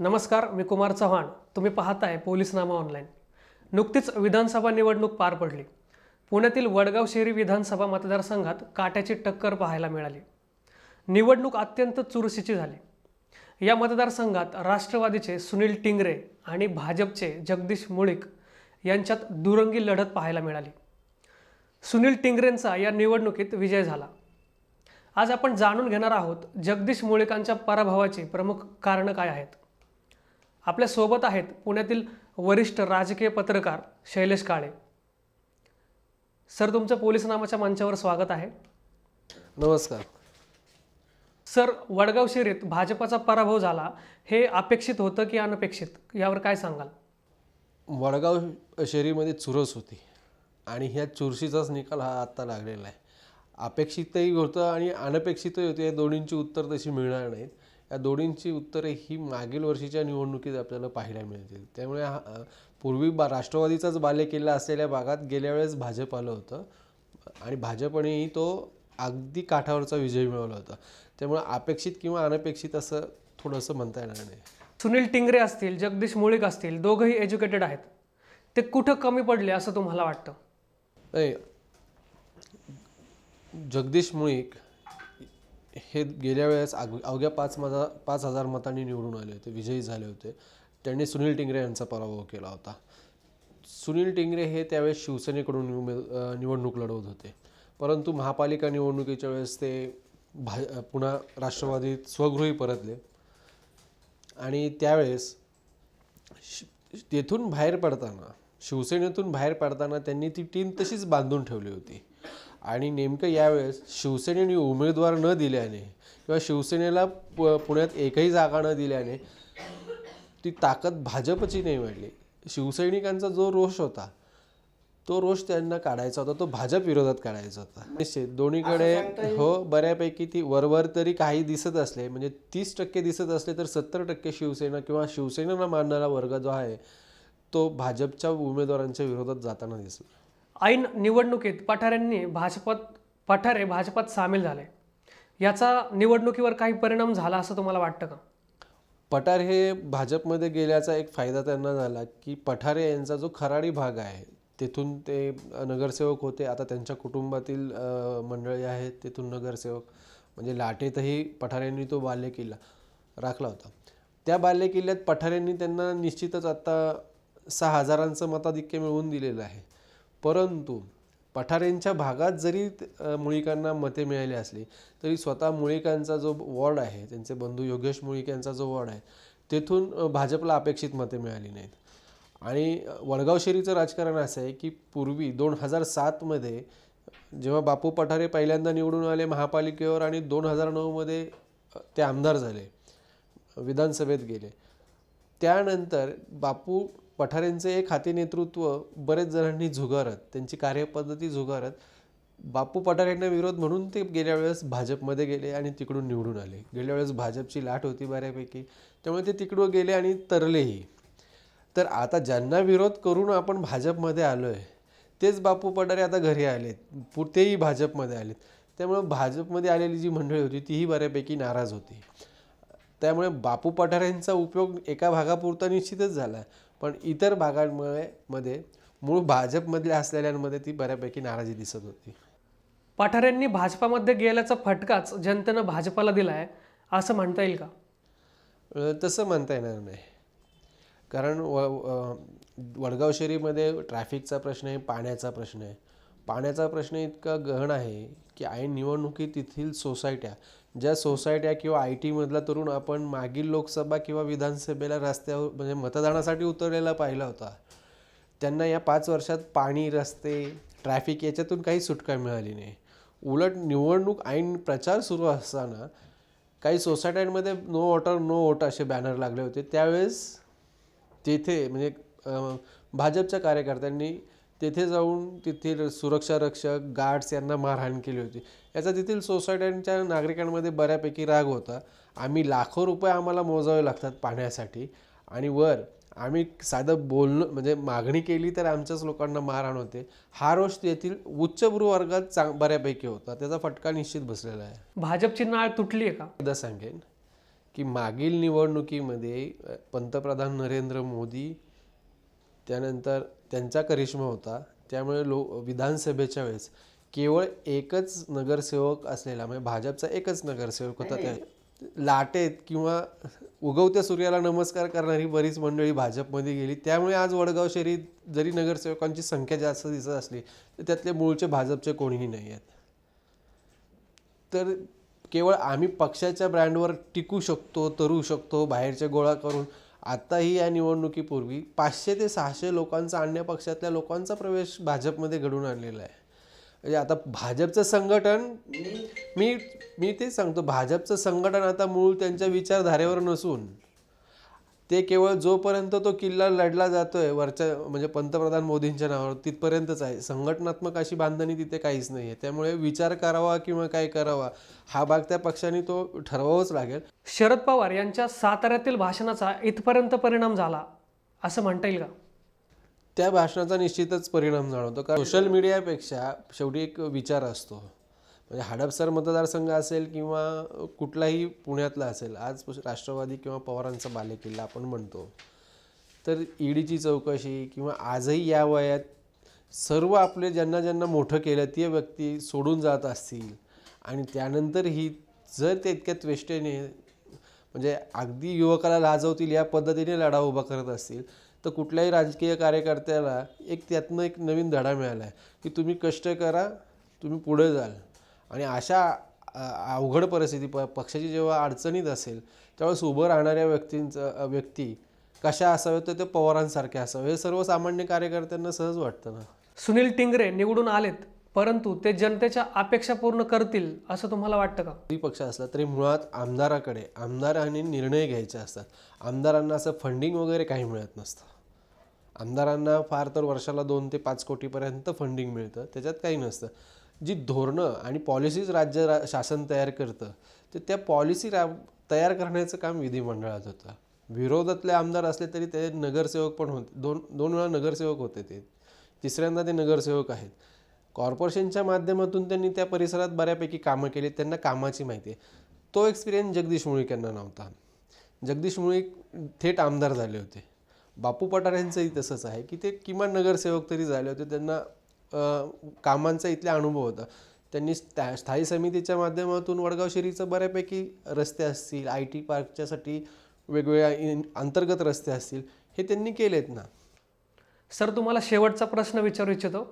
नमस्कार मी कुमार चव्हाण तुम्ही पाहताय पोलीसनामा ऑनलाईन नुकतीच विधानसभा निवडणूक पार पडली पुण्यातील वडगाव शहरी विधानसभा मतदारसंघात काट्याची टक्कर पाहायला मिळाली निवडणूक अत्यंत चुरशीची झाली या मतदारसंघात राष्ट्रवादीचे सुनील टिंगरे आणि भाजपचे जगदीश मुळीक यांच्यात दुरंगी लढत पाहायला मिळाली सुनील टिंगरेंचा या निवडणुकीत विजय झाला आज आपण जाणून घेणार आहोत जगदीश मुळीकांच्या पराभवाची प्रमुख कारणं काय आहेत आपल्यासोबत आहेत पुण्यातील वरिष्ठ राजकीय पत्रकार शैलेश काळे सर तुमचं पोलीस नामाच्या मंचावर स्वागत आहे नमस्कार सर वडगाव शेरीत भाजपाचा पराभव झाला हे अपेक्षित होतं की अनपेक्षित यावर काय सांगाल वडगाव शेरीमध्ये चुरस होती आणि ह्या चुरशीचाच निकाल हा आत्ता लागलेला आहे अपेक्षितही होतं आणि अनपेक्षितही होतं या दोन्हींची उत्तर तशी मिळणार नाहीत या दोन्हींची उत्तरे ही मागील वर्षीच्या निवडणुकीत आपल्याला पाहायला मिळतील त्यामुळे हा पूर्वी बा राष्ट्रवादीचाच बालेकिल्ला असलेल्या भागात गेल्या वेळेस भाजप आलं होतं आणि भाजपनेही तो अगदी काठावरचा विजय मिळवला होता त्यामुळे अपेक्षित किंवा अनपेक्षित असं थोडंसं म्हणता येणार नाही सुनील टिंगरे असतील जगदीश मुळीक असतील दोघंही एज्युकेटेड आहेत ते कुठं कमी पडले असं तुम्हाला वाटतं नाही जगदीश मुळीक हे गेल्या वेळेस अवघ्या पाच मजा पाच हजार मतांनी निवडून आले होते विजयी झाले होते त्यांनी सुनील टिंगरे यांचा पराभव केला होता सुनील टिंगरे हे त्यावेळेस शिवसेनेकडून निवडणूक लढवत होते परंतु महापालिका निवडणुकीच्या वेळेस ते भा पुन्हा राष्ट्रवादीत स्वगृही परतले आणि त्यावेळेस तेथून बाहेर पडताना शिवसेनेतून बाहेर पडताना त्यांनी ती टीम तशीच बांधून ठेवली होती आणि नेमकं यावेळेस शिवसेनेने उमेदवार न दिल्याने किंवा शिवसेनेला पुण्यात एकही जागा न दिल्याने ती ताकद भाजपची नाही वाढली शिवसैनिकांचा जो रोष होता तो रोष त्यांना काढायचा होता तो भाजप विरोधात काढायचा होता निश्चित दोन्हीकडे हो बऱ्यापैकी ती वरवर तरी काही दिसत असले म्हणजे तीस टक्के दिसत असले तर सत्तर टक्के शिवसेना किंवा शिवसेनेला मानणारा वर्ग जो आहे तो भाजपच्या उमेदवारांच्या विरोधात जाताना दिसला ऐन निवडणुकीत पठाऱ्यांनी भाजपात पठारे भाजपात सामील झाले याचा निवडणुकीवर काही परिणाम झाला असं तुम्हाला वाटतं का पठार हे भाजपमध्ये गेल्याचा एक फायदा त्यांना झाला की पठारे यांचा जो खराडी भाग आहे तेथून ते नगरसेवक होते आता त्यांच्या कुटुंबातील मंडळी आहेत तेथून नगरसेवक म्हणजे लाटेतही पठाऱ्यांनी तो बाल्य किल्ला राखला होता त्या बाल्य किल्ल्यात पठारेंनी त्यांना निश्चितच आता सहा हजारांचं मताधिक्य मिळवून दिलेलं आहे परंतु पठारेंच्या भागात जरी मुळीकांना मते मिळाली असली तरी स्वतः मुळीकांचा जो वॉर्ड आहे त्यांचे बंधू योगेश मुळीक यांचा जो वॉर्ड आहे तेथून भाजपला अपेक्षित मते मिळाली नाहीत आणि वडगाव शेरीचं राजकारण असं आहे की पूर्वी दोन हजार सातमध्ये जेव्हा बापू पठारे पहिल्यांदा निवडून आले महापालिकेवर आणि दोन हजार नऊमध्ये ते आमदार झाले विधानसभेत गेले त्यानंतर बापू पठारेंचे एक खाते नेतृत्व बरेच जणांनी झुगारत त्यांची कार्यपद्धती झुगारत बापू पठारेंना विरोध म्हणून ते गेल्या वेळेस भाजपमध्ये गेले आणि तिकडून निवडून आले गेल्या वेळेस भाजपची लाट होती बऱ्यापैकी त्यामुळे ते तिकडून गेले आणि तरलेही तर आता ज्यांना विरोध करून आपण भाजपमध्ये आलो आहे तेच बापू पठारे आता घरी आलेत पुढतेही तेही भाजपमध्ये आलेत त्यामुळे भाजपमध्ये आलेली जी मंडळी होती तीही बऱ्यापैकी नाराज होती त्यामुळे बापू पठारेंचा उपयोग एका भागापुरता निश्चितच झाला पण इतर भागांमुळे मध्ये मूळ भाजपमधल्या असलेल्यांमध्ये ती बऱ्यापैकी नाराजी दिसत होती पठाऱ्यांनी यांनी भाजपामध्ये गेल्याचा फटकाच जनतेनं भाजपाला दिला आहे असं म्हणता येईल का तसं म्हणता येणार नाही कारण व वडगाव शेरीमध्ये ट्रॅफिकचा प्रश्न आहे पाण्याचा प्रश्न आहे पाण्याचा प्रश्न इतका गहन आहे की आई निवडणुकीत तेथील सोसायट्या ज्या सोसायट्या किंवा आय टीमधला तरुण आपण मागील लोकसभा किंवा विधानसभेला रस्त्यावर म्हणजे मतदानासाठी उतरलेला पाहिला होता त्यांना या पाच वर्षात पाणी रस्ते ट्रॅफिक याच्यातून काही सुटका मिळाली नाही उलट निवडणूक ऐन प्रचार सुरू असताना काही सोसायट्यांमध्ये नो वॉटर नो वोट असे बॅनर लागले होते त्यावेळेस तेथे म्हणजे भाजपच्या कार्यकर्त्यांनी तेथे जाऊन तेथील सुरक्षा रक्षक गार्ड्स यांना मारहाण केली होती याचा तेथील सोसायट्यांच्या नागरिकांमध्ये बऱ्यापैकी राग होता आम्ही लाखो रुपये आम्हाला मोजावे लागतात पाहण्यासाठी आणि वर आम्ही साधं बोलणं म्हणजे मागणी केली तर आमच्याच लोकांना मारहाण होते हा रोष येथील उच्चभ्रू वर्गात चांग बऱ्यापैकी होता त्याचा फटका निश्चित बसलेला आहे भाजपची नाळ तुटली आहे का एकदा सांगेन की मागील निवडणुकीमध्ये पंतप्रधान नरेंद्र मोदी त्यानंतर त्यांचा करिश्मा होता त्यामुळे लो विधानसभेच्या वेळेस केवळ एकच नगरसेवक असलेला म्हणजे भाजपचा एकच नगरसेवक होता त्या लाटेत किंवा उगवत्या सूर्याला नमस्कार करणारी बरीच मंडळी भाजपमध्ये गेली त्यामुळे आज वडगाव शहरीत जरी नगरसेवकांची संख्या जास्त दिसत असली तर त्यातले मूळचे भाजपचे कोणीही नाही आहेत तर केवळ आम्ही पक्षाच्या ब्रँडवर टिकू शकतो तरू शकतो बाहेरचे गोळा करून ही या निवडणुकीपूर्वी पाचशे ते सहाशे लोकांचा अन्य पक्षातल्या लोकांचा प्रवेश भाजपमध्ये घडून आणलेला आहे म्हणजे आता भाजपचं संघटन मी मी तेच सांगतो भाजपचं संघटन आता मूळ त्यांच्या विचारधारेवर नसून ते केवळ जोपर्यंत तो किल्ला लढला जातोय वरच्या म्हणजे पंतप्रधान मोदींच्या नावावर तिथपर्यंतच आहे संघटनात्मक अशी बांधणी तिथे काहीच नाही आहे त्यामुळे विचार करावा किंवा काय करावा हा भाग त्या पक्षाने तो ठरवावाच लागेल शरद पवार यांच्या साताऱ्यातील भाषणाचा इथपर्यंत परिणाम झाला असं म्हणता येईल का त्या भाषणाचा निश्चितच परिणाम जाणवतो कारण सोशल मीडियापेक्षा शेवटी एक विचार असतो म्हणजे हडपसर मतदारसंघ असेल किंवा कुठलाही पुण्यातला असेल आज राष्ट्रवादी किंवा पवारांचा बालेकिल्ला आपण म्हणतो तर ईडीची चौकशी किंवा आजही या वयात सर्व आपले ज्यांना ज्यांना मोठं केलं ते व्यक्ती सोडून जात असतील आणि त्यानंतरही जर ते इतक्या त्वेष्टेने म्हणजे अगदी युवकाला लाजवतील या पद्धतीने लढा उभा करत असतील तर कुठल्याही राजकीय कार्यकर्त्याला एक त्यातनं एक नवीन धडा मिळाला आहे की तुम्ही कष्ट करा तुम्ही पुढे जाल आणि अशा अवघड परिस्थिती प पक्षाची जेव्हा अडचणीत असेल त्यावेळेस उभं राहणाऱ्या व्यक्तींचं व्यक्ती कशा असाव्यात तर ते पवारांसारखे असावे हे सर्वसामान्य कार्यकर्त्यांना सहज वाटतं ना सुनील टिंगरे निवडून आलेत परंतु ते जनतेच्या अपेक्षा पूर्ण करतील असं तुम्हाला वाटतं का पक्ष असला तरी मुळात आमदाराकडे आमदारांनी निर्णय घ्यायचे असतात आमदारांना असं फंडिंग वगैरे काही मिळत नसतं आमदारांना फार तर वर्षाला दोन ते पाच कोटीपर्यंत फंडिंग मिळतं त्याच्यात काही नसतं जी धोरणं आणि पॉलिसीज राज्य रा शासन तयार करतं तर त्या पॉलिसी रा तयार करण्याचं काम विधिमंडळात होतं विरोधातले आमदार असले तरी ते नगरसेवक पण होते दोन दोन वेळा नगरसेवक होते ते तिसऱ्यांदा ते नगरसेवक आहेत कॉर्पोरेशनच्या माध्यमातून त्यांनी त्या परिसरात बऱ्यापैकी कामं केली त्यांना कामाची माहिती आहे तो एक्सपिरियन्स जगदीश मुळीक यांना नव्हता जगदीश मुळीक थेट आमदार झाले होते बापू पठार यांचंही तसंच आहे की ते किमान नगरसेवक तरी झाले होते त्यांना कामांचा इथल्या अनुभव होता त्यांनी स्थायी समितीच्या माध्यमातून वडगाव शिरीचं बऱ्यापैकी रस्ते असतील आय टी पार्कच्यासाठी वेगवेगळ्या इन अंतर्गत रस्ते असतील हे त्यांनी केलेत ना सर तुम्हाला शेवटचा प्रश्न विचारू इच्छितो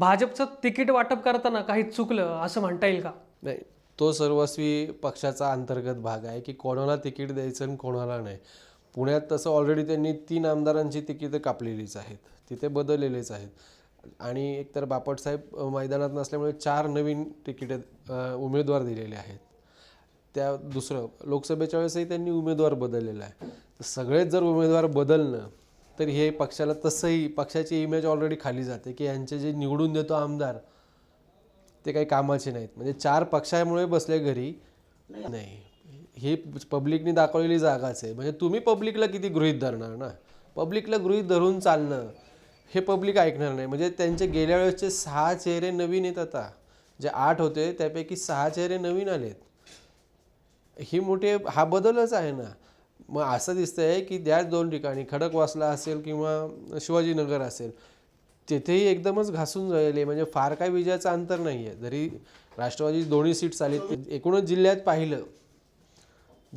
भाजपचं तिकीट वाटप करताना काही चुकलं असं म्हणता येईल का नाही तो सर्वस्वी पक्षाचा अंतर्गत भाग आहे की कोणाला तिकीट द्यायचं आणि कोणाला नाही पुण्यात तसं ऑलरेडी त्यांनी तीन आमदारांची तिकीटं कापलेलीच आहेत तिथे बदललेलेच आहेत आणि एकतर साहेब मैदानात नसल्यामुळे चार नवीन तिकिटे उमेदवार दिलेले आहेत त्या दुसरं लोकसभेच्या वेळेसही त्यांनी उमेदवार बदललेला आहे तर सगळेच जर उमेदवार बदलणं तर हे पक्षाला तसंही पक्षाची इमेज ऑलरेडी खाली जाते की यांचे जे निवडून देतो आमदार ते काही कामाचे नाहीत म्हणजे चार पक्षामुळे बसले घरी नाही हे पब्लिकनी दाखवलेली जागाच आहे म्हणजे तुम्ही पब्लिकला किती गृहित धरणार ना पब्लिकला गृहीत धरून चालणं हे पब्लिक ऐकणार नाही म्हणजे त्यांचे गेल्या वेळेसचे सहा चेहरे नवीन येत आता जे आठ होते त्यापैकी सहा चेहरे नवीन आलेत ही मोठे हा बदलच आहे ना मग असं दिसतं आहे की त्याच दोन ठिकाणी खडकवासला असेल किंवा शिवाजीनगर असेल तेथेही एकदमच घासून राहिले म्हणजे फार काही विजयाचं अंतर नाही आहे जरी राष्ट्रवादी दोन्ही सीट्स आलीत एकूणच जिल्ह्यात पाहिलं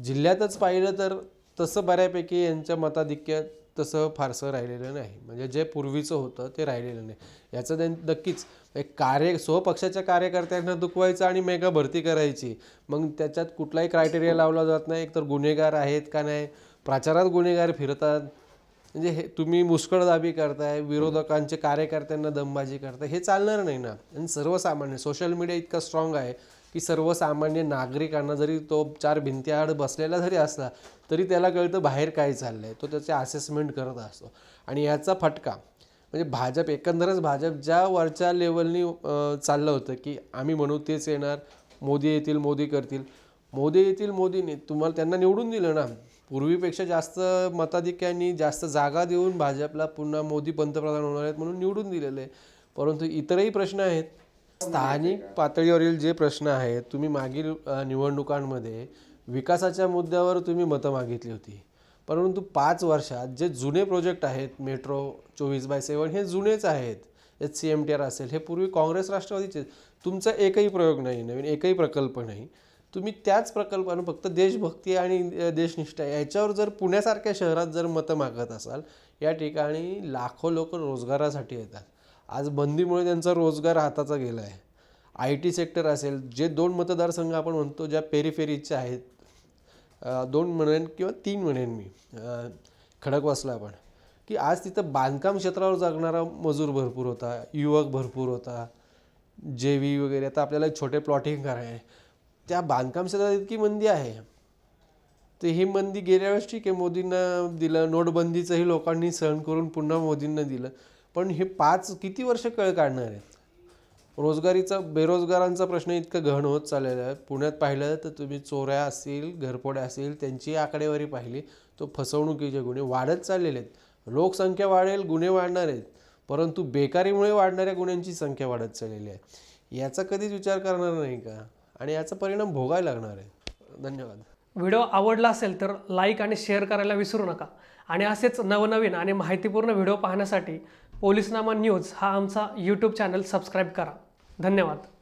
जिल्ह्यातच पाहिलं तर तसं बऱ्यापैकी यांच्या मताधिक्यात तसं फारसं राहिलेलं नाही म्हणजे जे पूर्वीचं होतं ते राहिलेलं नाही याचं त्यां नक्कीच एक कार्य स्वपक्षाच्या कार्यकर्त्यांना दुखवायचं आणि मेगा भरती करायची मग त्याच्यात कुठलाही क्रायटेरिया लावला जात नाही एकतर गुन्हेगार आहेत का नाही प्रचारात गुन्हेगार फिरतात म्हणजे हे तुम्ही मुस्कळदाबी करताय विरोधकांचे कार्यकर्त्यांना दमबाजी करताय हे चालणार नाही ना आणि सर्वसामान्य सोशल मीडिया इतका स्ट्रॉंग आहे की सर्वसामान्य नागरिकांना जरी तो चार भिंतीआड बसलेला जरी असला तरी त्याला कळतं बाहेर काय चाललं आहे तो त्याचे असेसमेंट करत असतो आणि याचा फटका म्हणजे भाजप एकंदरच भाजप ज्या वरच्या लेवलनी चाललं होतं की आम्ही म्हणू तेच येणार मोदी येतील मोदी करतील मोदी येतील मोदीने तुम्हाला त्यांना निवडून दिलं ना पूर्वीपेक्षा जास्त मताधिक्यांनी जास्त जागा देऊन भाजपला पुन्हा मोदी पंतप्रधान होणार आहेत म्हणून निवडून दिलेलं आहे परंतु इतरही प्रश्न आहेत स्थानिक पातळीवरील जे प्रश्न आहेत तुम्ही मागील निवडणुकांमध्ये विकासाच्या मुद्द्यावर तुम्ही मतं मागितली होती परंतु पाच वर्षात जे जुने प्रोजेक्ट आहेत मेट्रो चोवीस बाय सेवन हे जुनेच आहेत H C M T R असेल हे पूर्वी काँग्रेस राष्ट्रवादीचे तुमचा एकही प्रयोग नाही नवीन एकही प्रकल्प नाही तुम्ही त्याच प्रकल्पानं फक्त देशभक्ती आणि देशनिष्ठा याच्यावर जर पुण्यासारख्या शहरात जर मतं मागत असाल या ठिकाणी लाखो लोक रोजगारासाठी येतात आज बंदीमुळे त्यांचा रोजगार हाताचा गेला आहे आय टी सेक्टर असेल जे दोन मतदारसंघ आपण म्हणतो ज्या पेरीफेरीचे आहेत दोन म्हणेन किंवा तीन म्हणेन मी खडकवासला आपण की आज तिथं बांधकाम क्षेत्रावर जगणारा मजूर भरपूर होता युवक भरपूर होता जे व्ही वगैरे आता आपल्याला छोटे प्लॉटिंग कराय त्या बांधकाम क्षेत्रात इतकी मंदी आहे तर ही मंदी गेल्या वेळेस ठीक आहे मोदींना दिलं नोटबंदीचंही लोकांनी सहन करून पुन्हा मोदींना दिलं पण हे पाच किती वर्ष कळ काढणार आहेत रोजगारीचा बेरोजगारांचा प्रश्न इतका घण होत चाललेला आहे पुण्यात पाहिलं तर तुम्ही चोऱ्या असतील घरपोड्या असतील त्यांची आकडेवारी पाहिली तो फसवणुकीचे गुन्हे वाढत चाललेले आहेत लोकसंख्या वाढेल गुन्हे वाढणार आहेत परंतु बेकारीमुळे वाढणाऱ्या गुन्ह्यांची संख्या वाढत चाललेली आहे याचा कधीच विचार करणार नाही का आणि याचा परिणाम भोगायला लागणार आहे धन्यवाद व्हिडिओ आवडला असेल तर लाईक आणि शेअर करायला विसरू नका आणि असेच नवनवीन आणि माहितीपूर्ण व्हिडिओ पाहण्यासाठी पोलिसनामा न्यूज हा आमचा यूट्यूब चॅनल सबस्क्राईब करा धन्यवाद